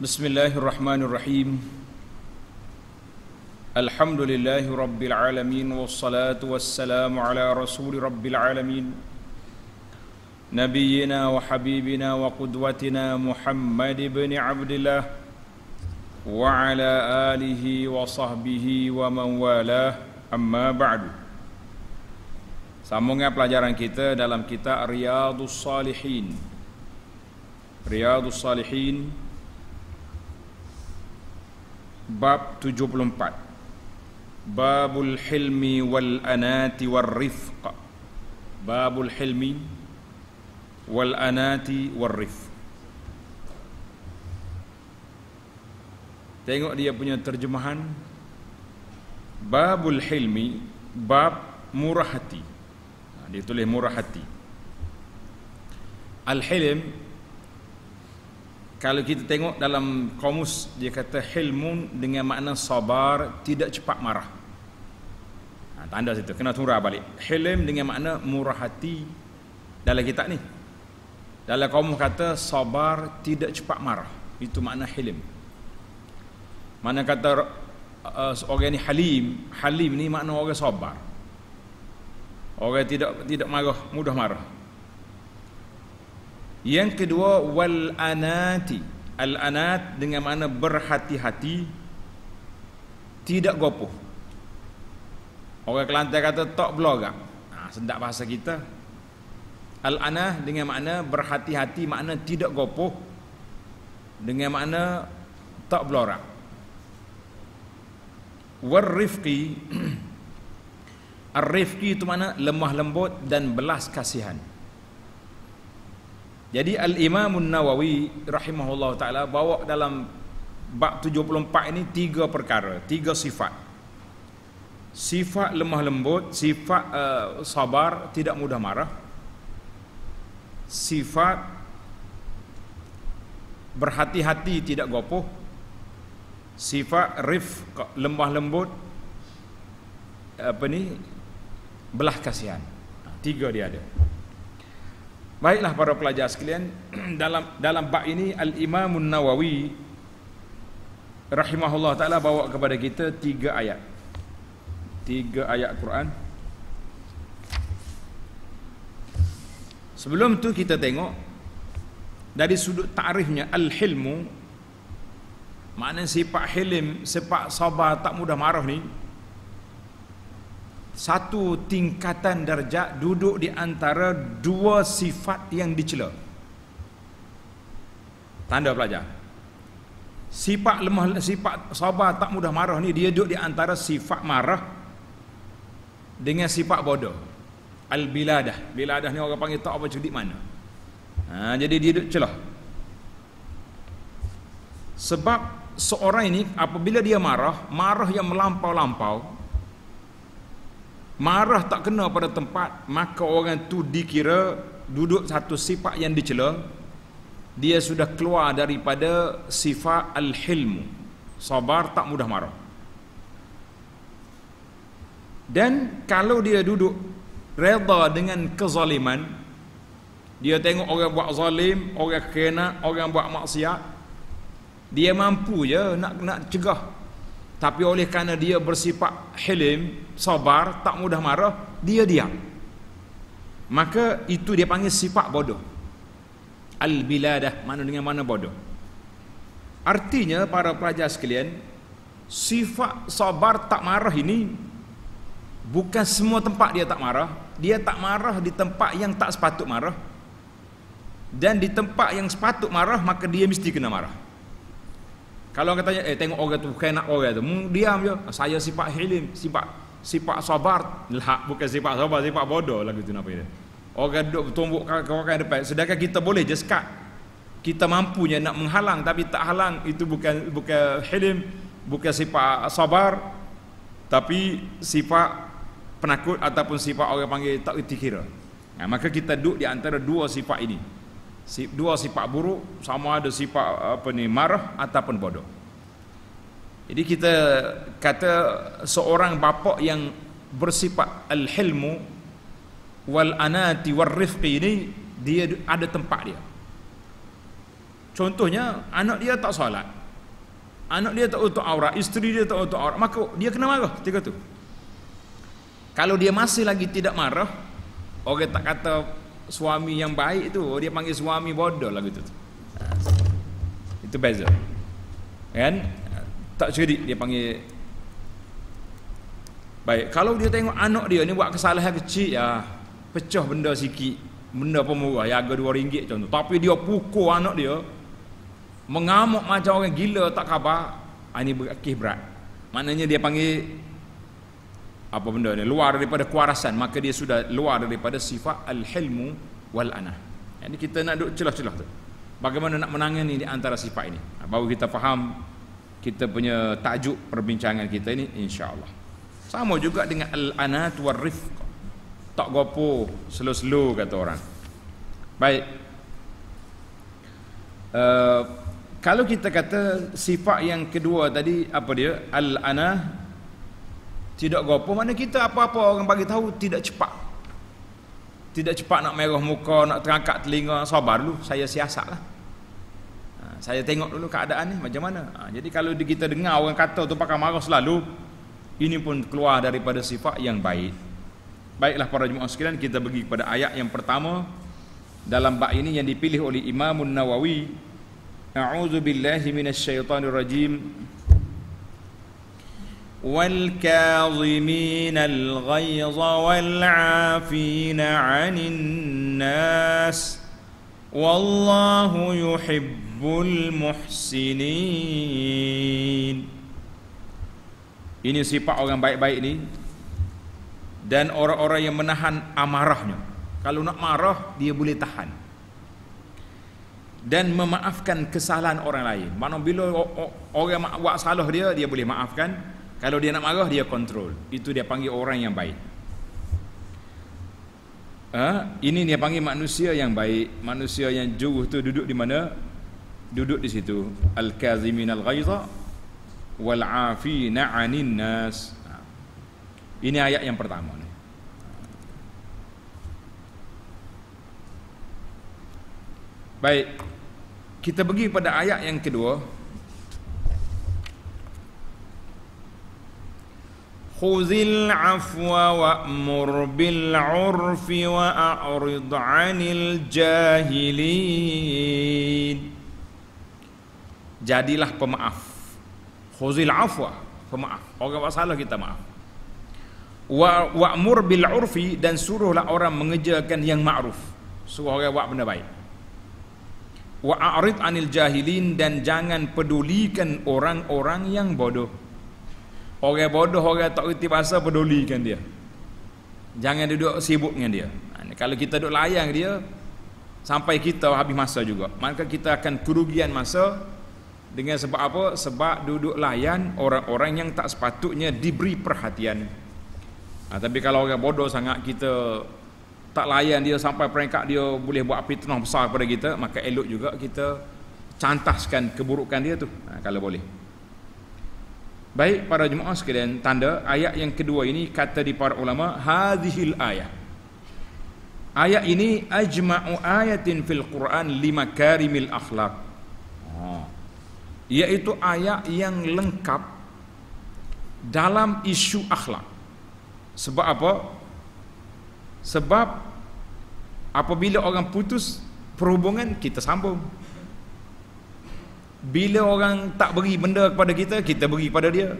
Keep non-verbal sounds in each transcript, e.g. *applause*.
Bismillahirrahmanirrahim Alhamdulillahi Rabbil Alamin Wassalatu wassalamu ala Rasuli Rabbil Alamin Nabiyina wa Habibina wa Qudwatina Muhammad ibn Abdullah Wa ala alihi wa sahbihi wa man wala amma ba'du Sambungnya pelajaran kita dalam kitab Riyadus Salihin Riyadus Salihin Riyadus Salihin Bab 74 Babul hilmi wal anati wal rifq Babul hilmi wal anati wal rifq Tengok dia punya terjemahan Babul hilmi Bab murah hati ha, Dia tulis murah hati Al-hilm kalau kita tengok dalam kamus dia kata hilmun dengan makna sabar tidak cepat marah ha, tanda situ kena turah balik hilm dengan makna murah hati dalam kitab ni dalam kamus kata sabar tidak cepat marah itu makna hilm mana kata uh, orang ni halim halim ni makna orang sabar orang tidak tidak marah mudah marah yang kedua wal anati. Al anat dengan makna berhati-hati tidak gopoh. Orang Kelantan kata tak belagak. Ah ha, sendak bahasa kita. Al anah dengan makna berhati-hati makna tidak gopoh dengan makna tak belorak. War rifqi Ar-rifqi *clears throat* itu makna lemah lembut dan belas kasihan. Jadi Al-Imam Nawawi rahimahullah taala bawa dalam bab 74 ini tiga perkara, tiga sifat. Sifat lemah lembut, sifat uh, sabar, tidak mudah marah. Sifat berhati-hati tidak gopoh. Sifat rif lemah lembut apa ni belah kasihan. Tiga dia ada. Baiklah para pelajar sekalian, *clears throat* dalam dalam bab ini Al Imam Nawawi rahimahullah taala bawa kepada kita tiga ayat. Tiga ayat Quran. Sebelum tu kita tengok dari sudut tarifnya al hilmu mana sifat hilim, sifat sabar tak mudah marah ni satu tingkatan darjat duduk di antara dua sifat yang dicela. Tanda pelajar. Sifat lemah sifat sabar tak mudah marah ni dia duduk di antara sifat marah dengan sifat bodoh. Al biladah. Biladah ni orang panggil tak apa cerdik mana. Ha, jadi dia duduk celah. Sebab seorang ini apabila dia marah, marah yang melampau-lampau, marah tak kena pada tempat maka orang tu dikira duduk satu sifat yang dicela dia sudah keluar daripada sifat al-hilm sabar tak mudah marah dan kalau dia duduk reda dengan kezaliman dia tengok orang buat zalim orang kena orang buat maksiat dia mampu je nak nak cegah tapi oleh kerana dia bersifat hilim, sabar, tak mudah marah, dia diam. Maka itu dia panggil sifat bodoh. Al-biladah, mana dengan mana bodoh. Artinya para pelajar sekalian, sifat sabar tak marah ini bukan semua tempat dia tak marah, dia tak marah di tempat yang tak sepatut marah. Dan di tempat yang sepatut marah maka dia mesti kena marah. Kalau orang tanya, eh tengok orang tu, bukan nak orang tu. diam je. Saya sifat hilim, sifat sifat sabar. Lah, bukan sifat sabar, sifat bodoh lagu tu nampaknya. Orang duduk tumbuk kawan-kawan depan. Sedangkan kita boleh je sekat. Kita mampunya nak menghalang tapi tak halang. Itu bukan bukan hilim, bukan sifat sabar. Tapi sifat penakut ataupun sifat orang panggil tak kira. Nah, maka kita duduk di antara dua sifat ini dua sifat buruk sama ada sifat apa ni marah ataupun bodoh. Jadi kita kata seorang bapak yang bersifat al-hilmu wal anati war rifqi ini dia ada tempat dia. Contohnya anak dia tak solat. Anak dia tak utuh aurat, isteri dia tak utuh aurat, maka dia kena marah ketika tu. Kalau dia masih lagi tidak marah, orang tak kata suami yang baik tu oh, dia panggil suami bodoh lah gitu itu beza kan tak cerdik dia panggil baik kalau dia tengok anak dia ni buat kesalahan kecil ya pecah benda sikit benda pun murah ya harga dua ringgit contoh tapi dia pukul anak dia mengamuk macam orang gila tak khabar ah, ini berakih berat maknanya dia panggil apa benda ni luar daripada kewarasan maka dia sudah luar daripada sifat al-hilmu wal anah. Ini kita nak duk celah-celah tu. Bagaimana nak menangani di antara sifat ini? Baru kita faham kita punya tajuk perbincangan kita ini insya-Allah. Sama juga dengan al-anah wa rifq. Tak gopo selo-selo kata orang. Baik. Uh, kalau kita kata sifat yang kedua tadi apa dia? Al-anah tidak gopoh mana kita apa-apa orang bagi tahu tidak cepat. Tidak cepat nak merah muka, nak terangkat telinga, sabar dulu. Saya siasat lah. Ha, saya tengok dulu keadaan ni macam mana. Ha, jadi kalau kita dengar orang kata tu pakai marah selalu, ini pun keluar daripada sifat yang baik. Baiklah para jemaah sekalian, kita pergi kepada ayat yang pertama dalam bab ini yang dipilih oleh Imam Nawawi. A'udzu billahi minasyaitonir rajim. والكاظمين الغيظ والعافين عن الناس والله يحب المحسنين Ini sifat orang baik-baik ni dan orang-orang yang menahan amarahnya. Kalau nak marah dia boleh tahan. Dan memaafkan kesalahan orang lain. Mana bila orang buat salah dia dia boleh maafkan, kalau dia nak marah dia kontrol. Itu dia panggil orang yang baik. Ha? ini dia panggil manusia yang baik, manusia yang jujur tu duduk di mana? Duduk di situ al-kazimin al-ghayza wal 'afina 'anin nas. Ha. Ini ayat yang pertama. Baik. Kita pergi pada ayat yang kedua. خذ العفو وأمر بالعرف وأعرض عن الجاهلين Jadilah pemaaf Khuzil afwa Pemaaf Orang buat salah kita maaf Wa, Wa'mur 'urfi Dan suruhlah orang mengejarkan yang ma'ruf Suruh orang buat benda baik Wa'arid anil jahilin Dan jangan pedulikan orang-orang yang bodoh Orang bodoh, orang tak reti bahasa pedulikan dia. Jangan duduk sibuk dengan dia. Ha, kalau kita duduk layang dia, sampai kita habis masa juga. Maka kita akan kerugian masa dengan sebab apa? Sebab duduk layan orang-orang yang tak sepatutnya diberi perhatian. Ha, tapi kalau orang bodoh sangat kita tak layan dia sampai peringkat dia boleh buat api fitnah besar kepada kita, maka elok juga kita cantaskan keburukan dia tu. Ha, kalau boleh. Baik para jemaah sekalian, tanda ayat yang kedua ini kata di para ulama hadhil ayat. Ayat ini ajma'u ayatin fil Quran lima karimil akhlak. Ha. Iaitu ayat yang lengkap dalam isu akhlak. Sebab apa? Sebab apabila orang putus perhubungan kita sambung. Bila orang tak beri benda kepada kita, kita beri kepada dia.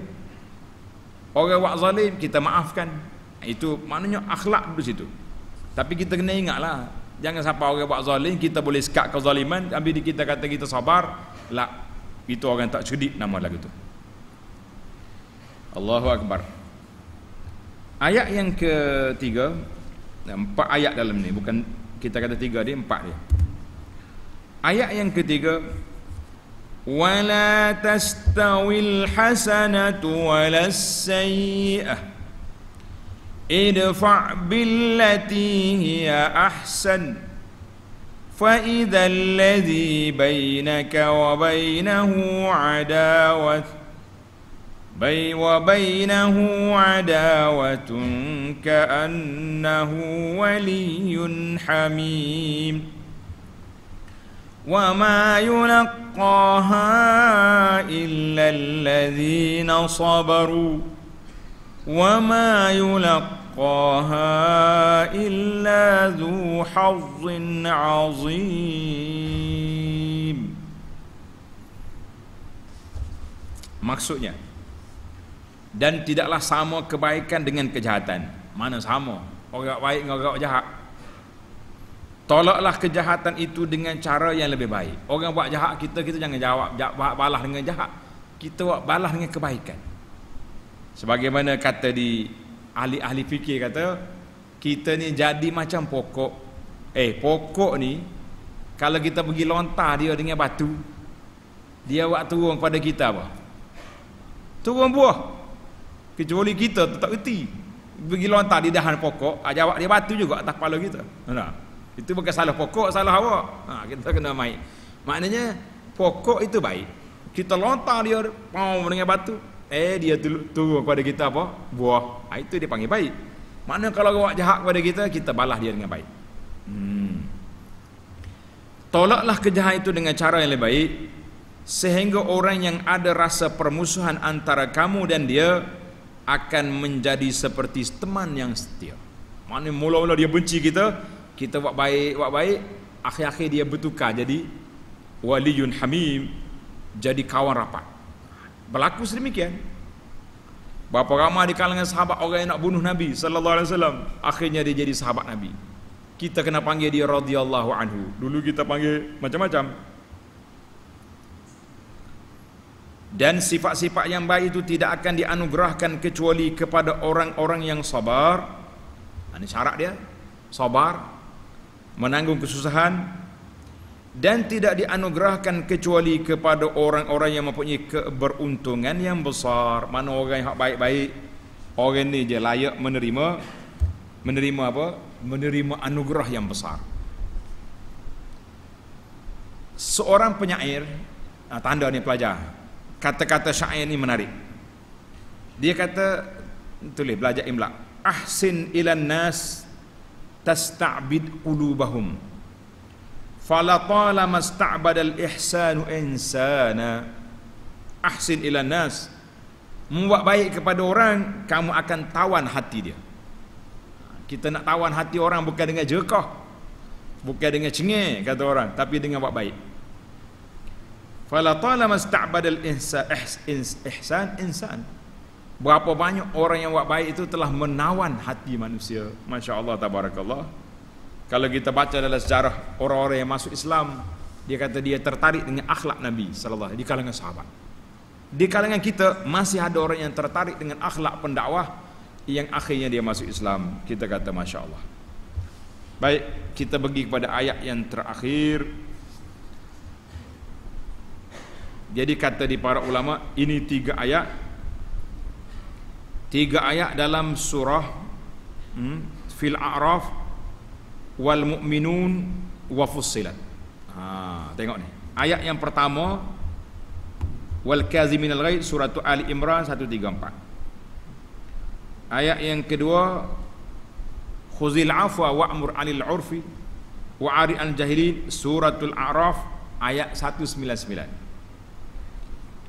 Orang buat zalim, kita maafkan. Itu maknanya akhlak di situ. Tapi kita kena ingatlah, jangan sampai orang buat zalim, kita boleh sekat kezaliman, ambil di kita kata kita sabar, lah, itu orang tak cerdik nama lagu tu. Allahu Akbar. Ayat yang ketiga, empat ayat dalam ni, bukan kita kata tiga dia, empat dia. Ayat yang ketiga, ولا تستوي الحسنة ولا السيئة ادفع بالتي هي أحسن فإذا الذي بينك وبينه عداوة بي وبينه عداوة كأنه ولي حميم وما يلقاها إلا الذين صبروا وما يلقاها إلا ذو حظ عظيم maksudnya dan tidaklah sama kebaikan dengan kejahatan mana sama orang baik dengan orang jahat Tolaklah kejahatan itu dengan cara yang lebih baik. Orang buat jahat kita, kita jangan jawab balas dengan jahat. Kita buat balas dengan kebaikan. Sebagaimana kata di ahli-ahli fikir kata, kita ni jadi macam pokok. Eh, pokok ni, kalau kita pergi lontar dia dengan batu, dia buat turun pada kita apa? Turun buah. Kecuali kita tetap erti. Pergi lontar di dahan pokok, ah, jawab dia batu juga atas kepala kita. Nah. Itu bukan salah pokok, salah awak. Ha, kita kena mai. Maknanya pokok itu baik. Kita lontar dia pau dengan batu. Eh dia tu, tu kepada kita apa? Buah. Ha, itu dia panggil baik. Mana kalau awak jahat kepada kita, kita balas dia dengan baik. Hmm. Tolaklah kejahatan itu dengan cara yang lebih baik sehingga orang yang ada rasa permusuhan antara kamu dan dia akan menjadi seperti teman yang setia. Mana mula-mula dia benci kita, kita buat baik buat baik akhir-akhir dia bertukar jadi waliyun hamim jadi kawan rapat berlaku sedemikian berapa ramai di kalangan sahabat orang yang nak bunuh nabi sallallahu alaihi wasallam akhirnya dia jadi sahabat nabi kita kena panggil dia radhiyallahu anhu dulu kita panggil macam-macam dan sifat-sifat yang baik itu tidak akan dianugerahkan kecuali kepada orang-orang yang sabar ini syarat dia sabar menanggung kesusahan dan tidak dianugerahkan kecuali kepada orang-orang yang mempunyai keberuntungan yang besar. Mana orang yang baik-baik, orang ni je layak menerima menerima apa? Menerima anugerah yang besar. Seorang penyair, nah, tanda ni pelajar. Kata-kata syair ni menarik. Dia kata tulis belajar imlak. Ahsin ilan nas tasta'bid qulubahum fala tala mastabad al ihsanu insana ahsin ila nas membuat baik kepada orang kamu akan tawan hati dia kita nak tawan hati orang bukan dengan jerkah bukan dengan cengeng kata orang tapi dengan buat baik fala tala mastabad al ihsan ihsan insan Berapa banyak orang yang buat baik itu telah menawan hati manusia. Masya Allah, tabarakallah. Kalau kita baca dalam sejarah orang-orang yang masuk Islam, dia kata dia tertarik dengan akhlak Nabi SAW di kalangan sahabat. Di kalangan kita, masih ada orang yang tertarik dengan akhlak pendakwah yang akhirnya dia masuk Islam. Kita kata Masya Allah. Baik, kita pergi kepada ayat yang terakhir. Jadi kata di para ulama, ini tiga ayat tiga ayat dalam surah hmm, fil a'raf wal mu'minun wa fussilat ha, tengok ni ayat yang pertama wal kazimin al ghaiz surah ali imran 134 ayat yang kedua khuzil afwa wa'mur anil urfi wa ari al jahilin suratul a'raf ayat 199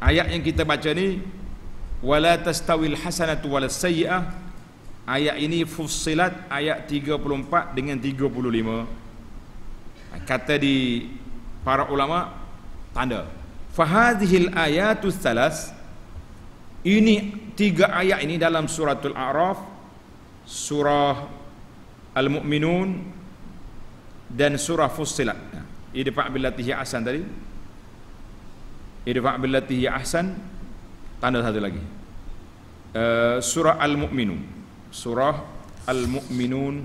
ayat yang kita baca ni wala tastawil hasanatu wal sayyi'ah ayat ini fussilat ayat 34 dengan 35 kata di para ulama tanda fahadhil ayatu thalas ini tiga ayat ini dalam suratul a'raf surah al-mu'minun dan surah fussilat idfa' billati hi ahsan tadi idfa' billati hi ahsan tanda satu lagi uh, surah al-mu'minun surah al-mu'minun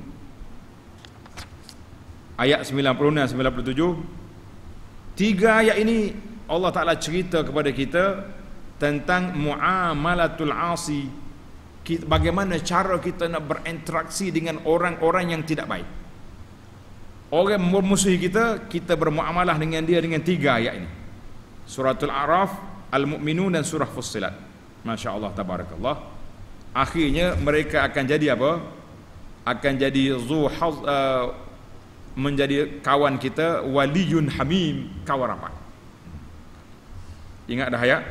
ayat 90 dan 97 tiga ayat ini Allah Ta'ala cerita kepada kita tentang mu'amalatul asi bagaimana cara kita nak berinteraksi dengan orang-orang yang tidak baik orang musuh kita kita bermuamalah dengan dia dengan tiga ayat ini suratul araf Al-Mu'minun dan Surah Fussilat Masya Allah Tabarakallah Akhirnya mereka akan jadi apa? Akan jadi Zuhaz uh, menjadi kawan kita waliyun hamim kawan rapat ingat dah ayat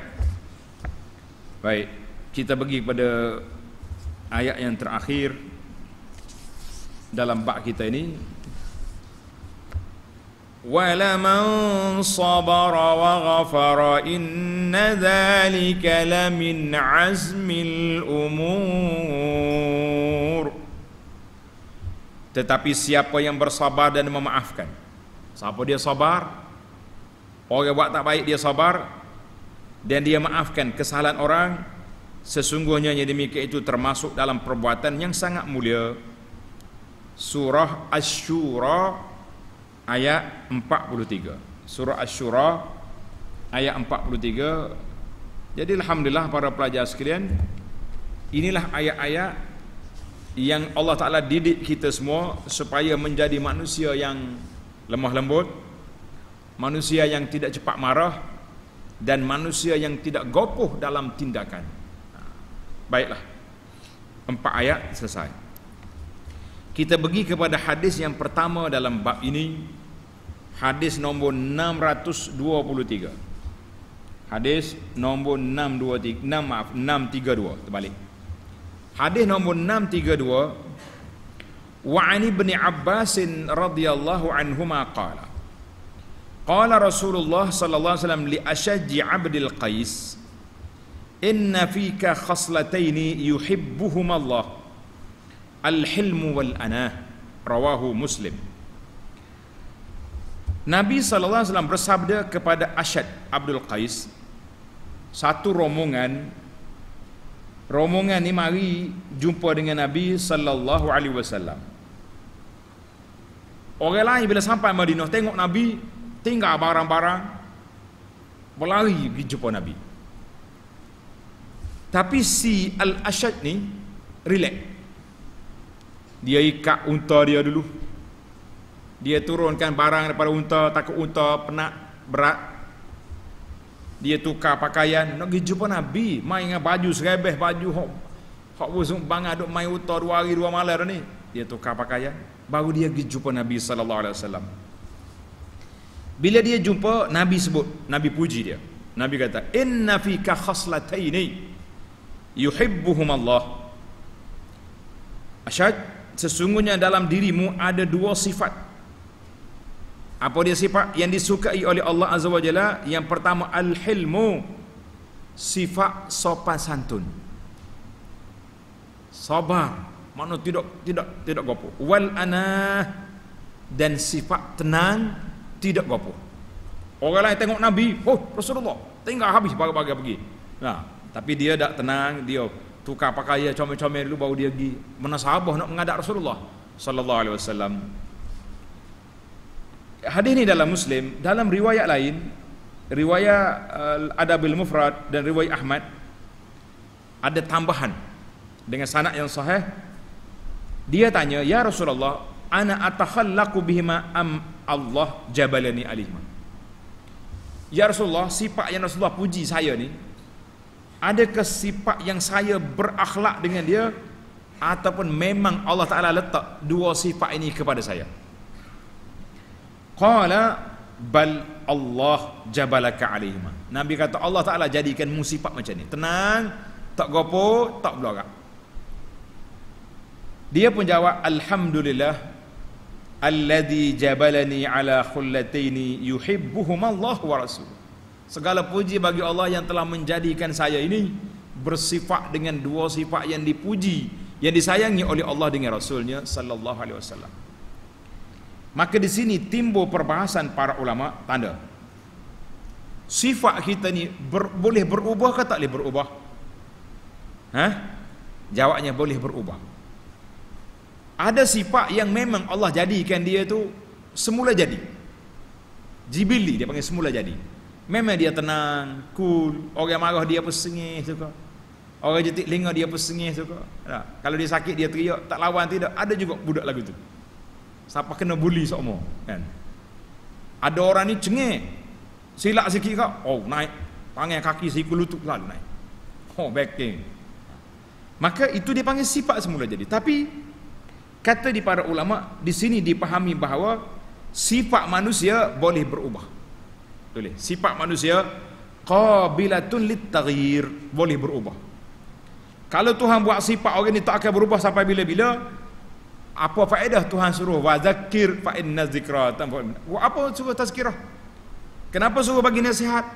baik kita pergi kepada ayat yang terakhir dalam bak kita ini ولمن صبر وغفر إن ذلك لمن عزم الأمور Tetapi siapa yang bersabar dan memaafkan Siapa dia sabar Orang yang buat tak baik dia sabar Dan dia maafkan kesalahan orang Sesungguhnya yang demikian itu termasuk dalam perbuatan yang sangat mulia Surah Ash-Shura ayat 43 surah asy-syura ayat 43 jadi alhamdulillah para pelajar sekalian inilah ayat-ayat yang Allah Taala didik kita semua supaya menjadi manusia yang lemah lembut manusia yang tidak cepat marah dan manusia yang tidak gopoh dalam tindakan baiklah empat ayat selesai kita pergi kepada hadis yang pertama dalam bab ini Hadis nombor 623 Hadis nombor 623 maaf, 632 Terbalik Hadis nombor 632 Wa'an ibn Abbas radhiyallahu anhuma qala Qala Rasulullah sallallahu alaihi wasallam li ashajji Abdul Qais inna fika khaslataini yuhibbuhuma Allah Al-Hilmu wal-Anah Rawahu Muslim Nabi SAW bersabda kepada Ashad Abdul Qais Satu romongan, romongan ni mari jumpa dengan Nabi sallallahu alaihi wasallam. Orang lain bila sampai Madinah tengok Nabi tinggal barang-barang berlari pergi jumpa Nabi. Tapi si al ashad ni relax dia ikat unta dia dulu dia turunkan barang daripada unta takut unta penat berat dia tukar pakaian nak pergi jumpa Nabi main dengan baju serebeh baju hok hok busuk bangat duk main unta dua hari dua malam dah ni dia tukar pakaian baru dia pergi jumpa Nabi sallallahu alaihi wasallam bila dia jumpa Nabi sebut Nabi puji dia Nabi kata inna fika khaslataini yuhibbuhum Allah Asyad sesungguhnya dalam dirimu ada dua sifat apa dia sifat yang disukai oleh Allah Azza wa Jalla yang pertama al-hilmu sifat sopan santun sabar makna tidak tidak tidak gopoh wal anah dan sifat tenang tidak gopoh orang lain tengok nabi oh Rasulullah tinggal habis bagai-bagai pergi nah tapi dia tak tenang dia tukar pakai dia comel-comel dulu baru dia pergi mana sahabat nak mengadap Rasulullah sallallahu alaihi wasallam hadis ni dalam muslim dalam riwayat lain riwayat uh, eh, adabil mufrad dan riwayat Ahmad ada tambahan dengan sanad yang sahih dia tanya ya Rasulullah ana atakhallaqu bihima am Allah jabalani alihma ya Rasulullah sifat yang Rasulullah puji saya ni Adakah sifat yang saya berakhlak dengan dia ataupun memang Allah Taala letak dua sifat ini kepada saya? Qala bal Allah jabalaka alaihima. Nabi kata Allah Taala jadikan musibah macam ni. Tenang, tak gopo, tak belorak. Dia pun jawab alhamdulillah alladhi jabalani ala khullataini yuhibbuhum Allah wa rasuluh. Segala puji bagi Allah yang telah menjadikan saya ini bersifat dengan dua sifat yang dipuji, yang disayangi oleh Allah dengan Rasulnya sallallahu alaihi wasallam. Maka di sini timbul perbahasan para ulama tanda. Sifat kita ni ber, boleh berubah ke tak boleh berubah? Hah? Jawabnya boleh berubah. Ada sifat yang memang Allah jadikan dia tu semula jadi. Jibili dia panggil semula jadi. Memang dia tenang, cool. Orang marah dia pesengih suka. Orang jetik lingah dia pesengih suka. Tak. Kalau dia sakit dia teriak, tak lawan tidak. Ada juga budak lagu tu. Siapa kena bully semua, kan? Ada orang ni cengeng. Silak sikit kau. oh naik. Pangai kaki siku lutut lalu naik. Oh, backing. Maka itu dia dipanggil sifat semula jadi. Tapi kata di para ulama di sini dipahami bahawa sifat manusia boleh berubah. Boleh. Sifat manusia qabilatun litaghyir, boleh berubah. Kalau Tuhan buat sifat orang ni tak akan berubah sampai bila-bila, apa faedah Tuhan suruh wa zakir fa inna zikra apa suruh tazkirah kenapa suruh bagi nasihat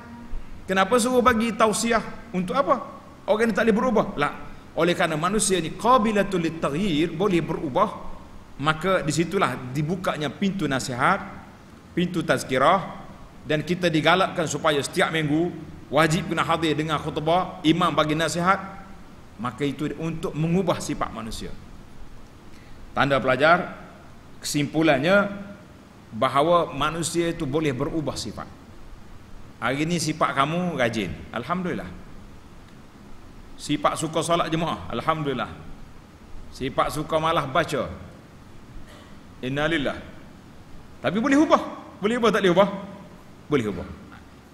kenapa suruh bagi tausiah untuk apa orang ni tak boleh berubah lah oleh kerana manusia ni qabilatul litaghyir boleh berubah maka disitulah dibukanya pintu nasihat pintu tazkirah dan kita digalakkan supaya setiap minggu wajib kena hadir dengan khutbah imam bagi nasihat maka itu untuk mengubah sifat manusia tanda pelajar kesimpulannya bahawa manusia itu boleh berubah sifat hari ini sifat kamu rajin Alhamdulillah sifat suka salat jemaah Alhamdulillah sifat suka malah baca innalillah tapi boleh ubah boleh ubah tak boleh ubah boleh ubah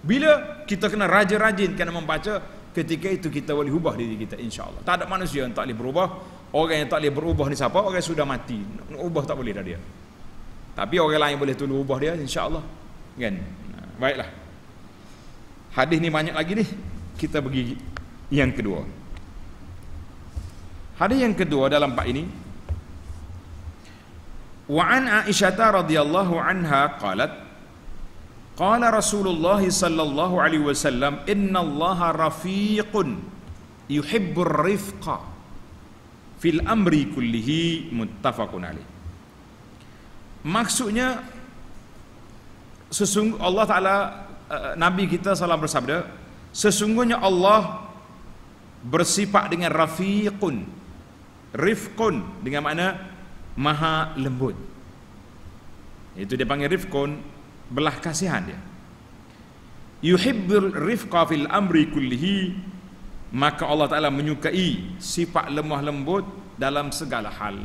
bila kita kena rajin-rajin kena membaca ketika itu kita boleh ubah diri kita insyaallah tak ada manusia yang tak boleh berubah orang yang tak boleh berubah ni siapa orang yang sudah mati nak, ubah tak boleh dah dia tapi orang lain boleh tolong ubah dia insyaallah kan baiklah hadis ni banyak lagi ni kita pergi yang kedua hadis yang kedua dalam pak ini wa an aisyah radhiyallahu anha qalat Qala Rasulullah sallallahu alaihi wasallam inna Allah rafiqun yuhibbur rifqa fil amri kullihi muttafaqun alaih Maksudnya sesungguh Allah Taala eh, eh, Nabi kita salam bersabda sesungguhnya Allah bersifat dengan rafiqun rifqun dengan makna maha lembut itu dia panggil rifqun belah kasihan dia yuhibbul rifqa fil amri kullihi maka Allah Taala menyukai sifat lemah lembut dalam segala hal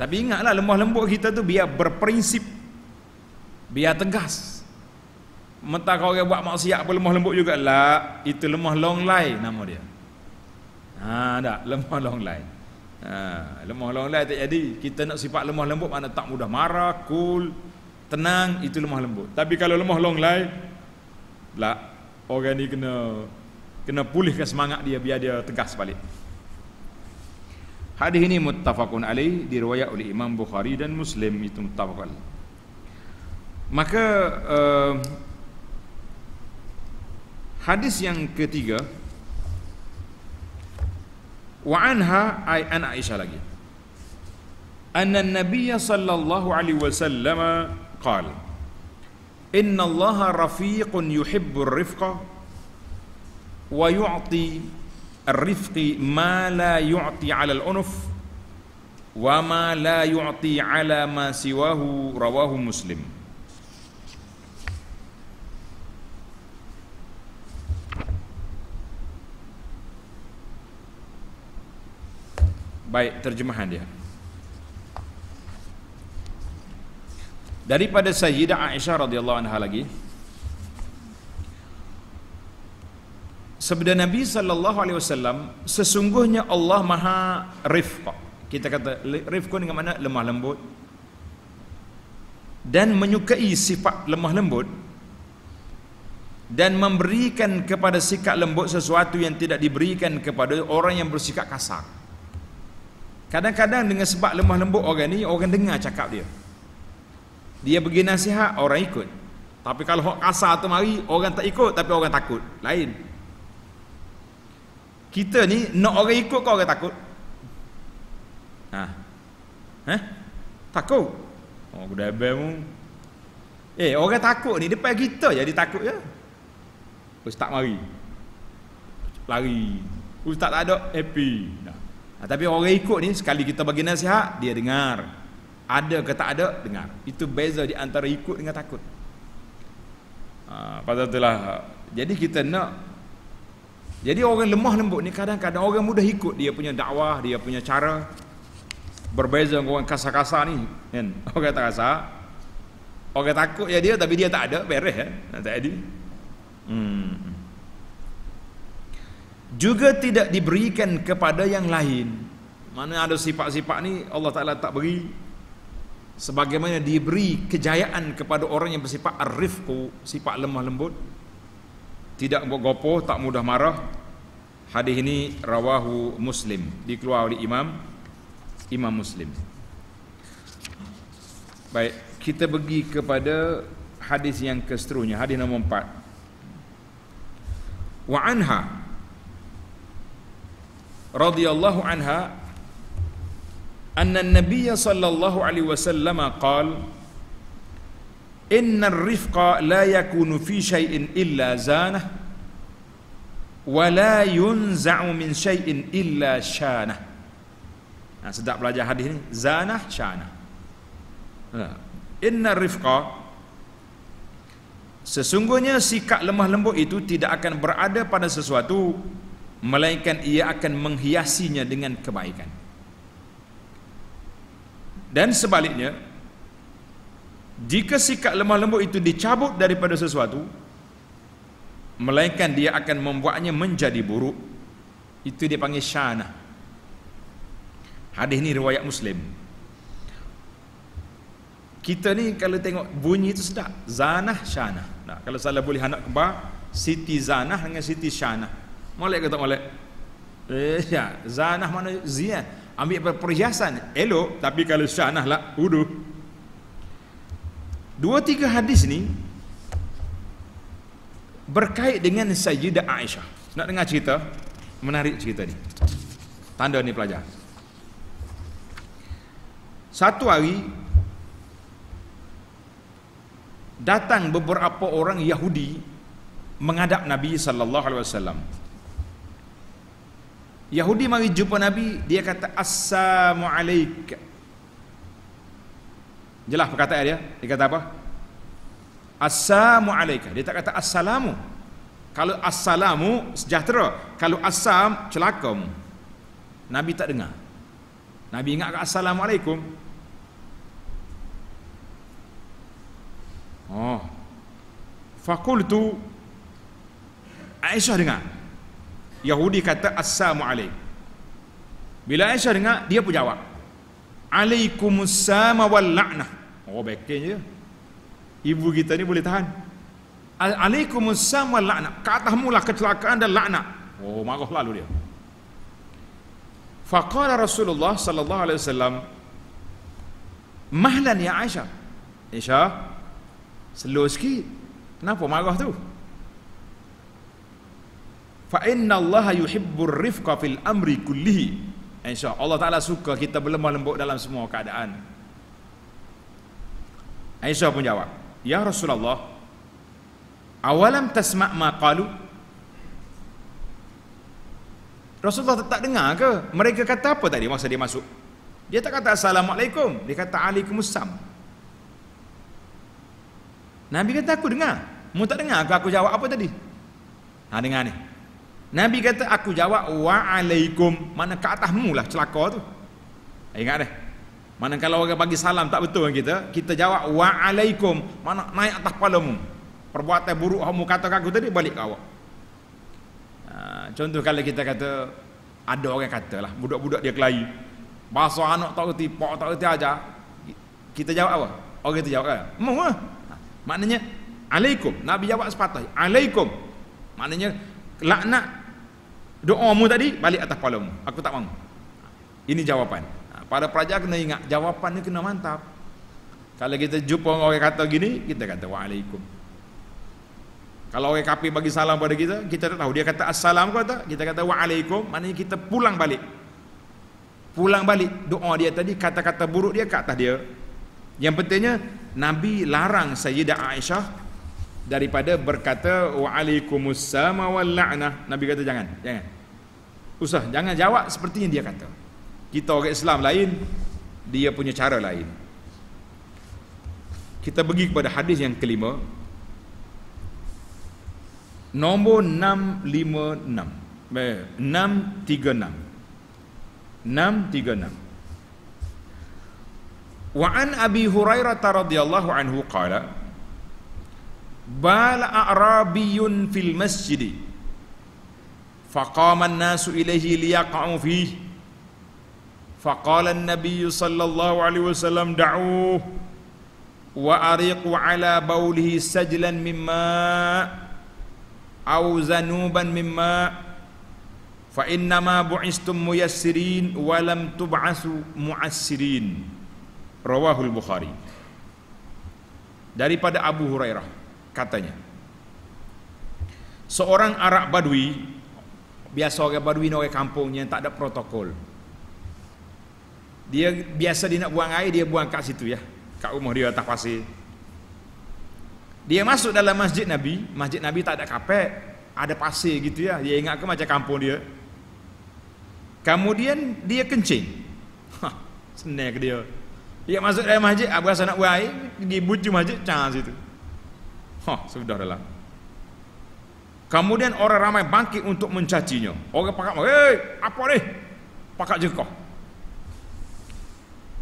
tapi ingatlah lemah lembut kita tu biar berprinsip biar tegas mentah kau orang buat maksiat pun lemah lembut juga lah itu lemah long lai nama dia ha dak lemah long lai ha lemah long lai tak jadi kita nak sifat lemah lembut mana tak mudah marah cool tenang itu lemah lembut tapi kalau lemah long longlai pula orang ni kena kena pulihkan semangat dia biar dia tegas balik hadis ini muttafaqun alaih diriwayat oleh Imam Bukhari dan Muslim itu muttafaqun maka uh, hadis yang ketiga wa anha ay an Aisyah lagi anna an-nabiy sallallahu alaihi wasallam قال إن الله رفيق يحب الرفق ويعطي الرفق ما لا يعطي على الأنف وما لا يعطي على ما سواه رواه مسلم Baik terjemahan dia daripada Sayyidah Aisyah radhiyallahu anha lagi Sebenarnya Nabi sallallahu alaihi wasallam sesungguhnya Allah Maha Rifq. Kita kata rifq dengan mana lemah lembut. Dan menyukai sifat lemah lembut dan memberikan kepada sikap lembut sesuatu yang tidak diberikan kepada orang yang bersikap kasar. Kadang-kadang dengan sebab lemah lembut orang ni orang dengar cakap dia dia bagi nasihat orang ikut tapi kalau hok kasar tu mari orang tak ikut tapi orang takut lain kita ni nak orang ikut kau orang takut ha ha takut oh gede eh orang takut ni depan kita jadi takut je tak mari lari ustaz tak ada happy nah. Ha, tapi orang ikut ni sekali kita bagi nasihat dia dengar ada ke tak ada dengar itu beza di antara ikut dengan takut ha, pasal itulah jadi kita nak jadi orang lemah lembut ni kadang-kadang orang mudah ikut dia punya dakwah dia punya cara berbeza dengan orang kasar-kasar ni kan *laughs* orang tak kasar orang takut ya dia tapi dia tak ada beres eh tak ada hmm. juga tidak diberikan kepada yang lain mana ada sifat-sifat ni Allah Taala tak beri sebagaimana diberi kejayaan kepada orang yang bersifat arifku sifat lemah lembut tidak buat gopoh tak mudah marah hadis ini rawahu muslim dikeluar oleh imam imam muslim baik kita pergi kepada hadis yang keseterusnya hadis nombor empat. wa anha radhiyallahu anha أن النبي صلى الله عليه وسلم قال Rifqa la yakunu fi shayin illa إلا زانه ولا ينزع من شيء إلا شانه nah, sedap belajar hadis ini zanah shana inna rifqa sesungguhnya sikap lemah lembut itu tidak akan berada pada sesuatu melainkan ia akan menghiasinya dengan kebaikan dan sebaliknya Jika sikap lemah lembut itu dicabut daripada sesuatu Melainkan dia akan membuatnya menjadi buruk Itu dia panggil syanah Hadis ni riwayat Muslim Kita ni kalau tengok bunyi tu sedap Zanah syanah nah, Kalau salah boleh anak kembar Siti zanah dengan siti syanah Malik ke tak malik? Eh, ya. Zanah mana? Ziyah Ambil perhiasan elok tapi kalau syanah lah wuduk. Dua tiga hadis ni berkait dengan Sayyidah Aisyah. Nak dengar cerita? Menarik cerita ni. Tanda ni pelajar. Satu hari datang beberapa orang Yahudi mengadap Nabi sallallahu alaihi wasallam. Yahudi mari jumpa Nabi, dia kata assalamu alaik. Jelas perkataan dia. Dia kata apa? Assalamu alaik. Dia tak kata assalamu. Kalau assalamu sejahtera, kalau assam celaka. Nabi tak dengar. Nabi ingat assalamu alaikum. Oh. Fakultu Aisyah dengar. Yahudi kata assalamu alaik. Bila Aisyah dengar dia pun jawab. Alaikumussalam wal la'nah. Oh backing je. Ibu kita ni boleh tahan. Alaikumussalam wal la'nah. Ke atasmu lah kecelakaan dan la'nah. Oh marah lalu dia. Faqala Rasulullah sallallahu alaihi wasallam Mahlan ya Aisyah. Aisyah, slow sikit. Kenapa marah tu? fa inna Allah yuhibbur rifqa fil amri kullih, insya Allah Allah taala suka kita berlemah lembut dalam semua keadaan Aisyah pun jawab ya Rasulullah awalam tasma' ma qalu Rasulullah tak dengar ke mereka kata apa tadi masa dia masuk dia tak kata assalamualaikum dia kata alaikumussalam Nabi kata aku dengar mu tak dengar aku, aku jawab apa tadi ha dengar ni Nabi kata aku jawab wa alaikum mana ke atasmu lah celaka tu. Ingat dah. Mana kalau orang bagi salam tak betul kan kita, kita jawab wa alaikum mana naik atas palamu. Perbuatan buruk kamu kata aku tadi balik kau. Uh, ha, contoh kalau kita kata ada orang katalah budak-budak dia kelahi. Bahasa anak tak reti, pak tak reti aja. Kita jawab apa? Orang itu jawab kan. Mu ah. Maknanya alaikum. Nabi jawab sepatah. Alaikum. Maknanya laknat Doa mu tadi balik atas kepala mu aku tak mau ini jawapan ha, pada pelajar kena ingat jawapan ni kena mantap kalau kita jumpa orang, kata gini kita kata waalaikum kalau orang kapi bagi salam pada kita kita tak tahu dia kata assalam kata kita kata waalaikum maknanya kita pulang balik pulang balik doa dia tadi kata-kata buruk dia kat atas dia yang pentingnya Nabi larang Sayyidah Aisyah daripada berkata waalaikumussalam wal la'nah nabi kata jangan jangan usah jangan jawab seperti yang dia kata kita orang Islam lain dia punya cara lain kita pergi kepada hadis yang kelima nombor 656 eh, 636 636 wa an abi hurairah radhiyallahu anhu qala bal a'rabiyun fil masjid faqama an-nasu ilayhi liyaqa'u fi faqala an-nabiy sallallahu alaihi wasallam da'u wa ariqu ala bawlihi sajlan mimma aw zanuban mimma fa inna ma bu'istum muyassirin wa lam tub'asu mu'assirin rawahul bukhari daripada abu hurairah katanya seorang Arab Badui biasa orang Badui ni orang yang tak ada protokol dia biasa dia nak buang air dia buang kat situ ya kat rumah dia atas pasir dia masuk dalam masjid Nabi masjid Nabi tak ada kapek ada pasir gitu ya dia ingat ke macam kampung dia kemudian dia kencing ha, senek dia dia masuk dalam masjid abu rasa nak buang air pergi buju masjid cang situ Ha, saudara Kemudian orang ramai bangkit untuk mencacinya. Orang pakak, hei, apa ni? Pakak je kau.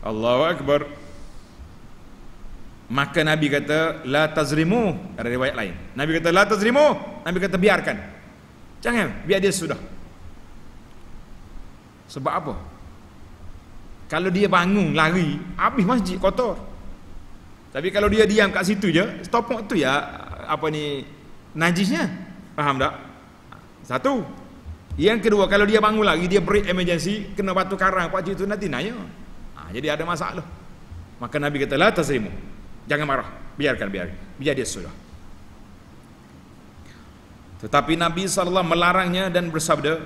Allahu Akbar. Maka Nabi kata, la tazrimu. Ada riwayat lain. Nabi kata, la tazrimu. Nabi kata, biarkan. Jangan, biar dia sudah. Sebab apa? Kalau dia bangun, lari, habis masjid kotor. Tapi kalau dia diam kat situ je, stopok tu ya apa ni najisnya. Faham tak? Satu. Yang kedua, kalau dia bangun lagi, dia break emergency, kena batu karang, kat situ nanti naya. Ha, jadi ada masalah. Maka Nabi kata, lah tazrimu. Jangan marah. Biarkan, biar. Biar dia sudah. Tetapi Nabi SAW melarangnya dan bersabda,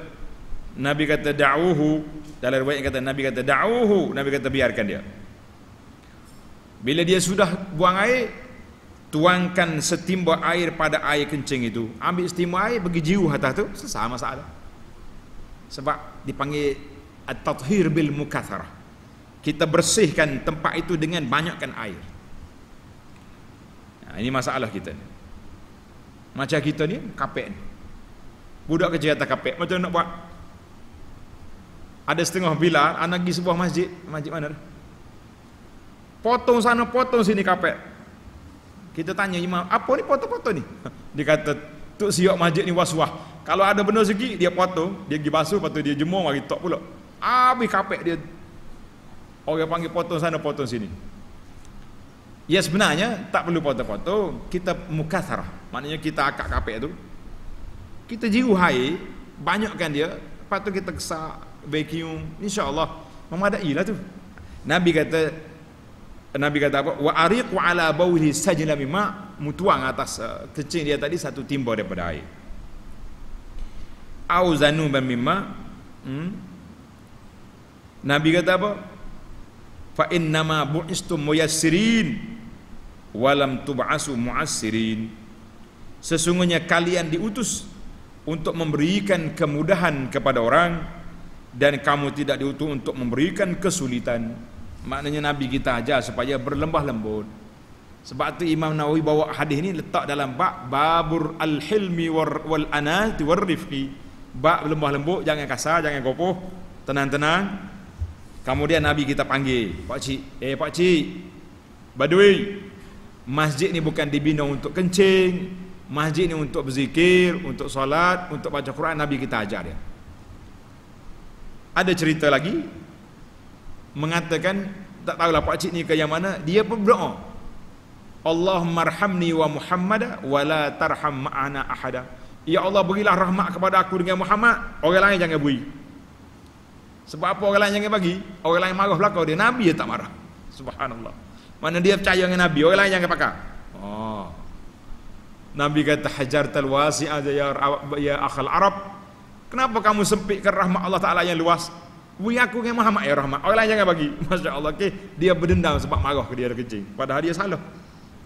Nabi kata, da'uhu. Dalam riwayat kata, Nabi kata, da'uhu. Nabi kata, biarkan dia. Bila dia sudah buang air, tuangkan setimba air pada air kencing itu. Ambil setimba air, bagi jiwa atas itu, sesama masalah. Sebab dipanggil at-tathir bil mukatharah. Kita bersihkan tempat itu dengan banyakkan air. Nah, ini masalah kita. Macam kita ni, kapek ni. Budak kerja atas kapek, macam nak buat? Ada setengah bila, anak pergi sebuah masjid. Masjid mana dah? potong sana potong sini kapek kita tanya imam apa ni potong-potong ni *laughs* dia kata tu siok masjid ni waswah kalau ada benda segi dia potong dia pergi basuh lepas tu dia jemur lagi tok pula habis kapek dia orang panggil potong sana potong sini ya sebenarnya tak perlu potong-potong kita mukasarah maknanya kita akak kapek tu kita jiruhai banyakkan dia lepas tu kita kesak vacuum insyaAllah memadailah tu Nabi kata Nabi kata apa? Wa ariqu ala bawli sajla mimma mutuang atas eh, kecil dia tadi satu timba daripada air. Au zanu mimma. Hmm? Nabi kata apa? Fa inna ma bu'istu muyassirin wa lam tub'asu mu'assirin. Sesungguhnya kalian diutus untuk memberikan kemudahan kepada orang dan kamu tidak diutus untuk memberikan kesulitan. Maknanya Nabi kita ajar supaya berlembah lembut. Sebab tu Imam Nawawi bawa hadis ni letak dalam bab babur al-hilmi wal anat wal rifqi. Bab berlembah lembut, jangan kasar, jangan gopoh, tenang-tenang. Kemudian Nabi kita panggil, "Pak cik, eh pak cik. Badui, masjid ni bukan dibina untuk kencing. Masjid ni untuk berzikir, untuk solat, untuk baca Quran Nabi kita ajar dia." Ada cerita lagi, mengatakan tak tahulah pak cik ni ke yang mana dia pun berdoa marhamni wa Muhammad wa la tarham ma'ana ahada ya Allah berilah rahmat kepada aku dengan Muhammad orang lain jangan beri sebab apa orang lain jangan bagi orang lain marah belakang dia nabi dia tak marah subhanallah mana dia percaya dengan nabi orang lain jangan pakai oh. Nabi kata hajar talwasi aja ya, ya akhal Arab. Kenapa kamu sempitkan rahmat Allah Taala yang luas? Bui aku dengan Muhammad ya Rahmat. Orang lain jangan bagi. *laughs* Masya Allah. Okay. Dia berdendam sebab marah ke dia ada kencing. Padahal dia salah.